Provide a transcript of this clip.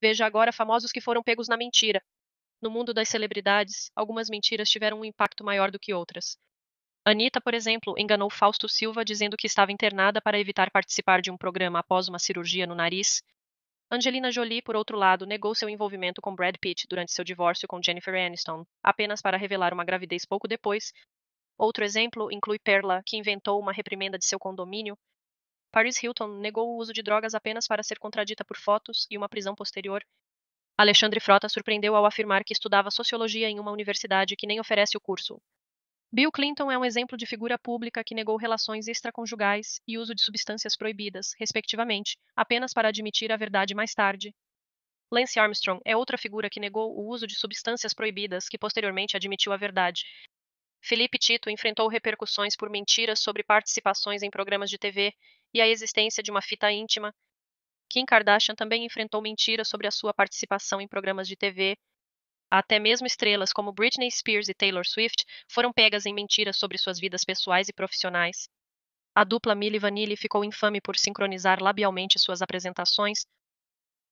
Veja agora famosos que foram pegos na mentira. No mundo das celebridades, algumas mentiras tiveram um impacto maior do que outras. Anitta, por exemplo, enganou Fausto Silva dizendo que estava internada para evitar participar de um programa após uma cirurgia no nariz. Angelina Jolie, por outro lado, negou seu envolvimento com Brad Pitt durante seu divórcio com Jennifer Aniston, apenas para revelar uma gravidez pouco depois. Outro exemplo inclui Perla, que inventou uma reprimenda de seu condomínio Paris Hilton negou o uso de drogas apenas para ser contradita por fotos e uma prisão posterior. Alexandre Frota surpreendeu ao afirmar que estudava sociologia em uma universidade que nem oferece o curso. Bill Clinton é um exemplo de figura pública que negou relações extraconjugais e uso de substâncias proibidas, respectivamente, apenas para admitir a verdade mais tarde. Lance Armstrong é outra figura que negou o uso de substâncias proibidas, que posteriormente admitiu a verdade, Felipe Tito enfrentou repercussões por mentiras sobre participações em programas de TV e a existência de uma fita íntima. Kim Kardashian também enfrentou mentiras sobre a sua participação em programas de TV. Até mesmo estrelas como Britney Spears e Taylor Swift foram pegas em mentiras sobre suas vidas pessoais e profissionais. A dupla Milli Vanilli ficou infame por sincronizar labialmente suas apresentações,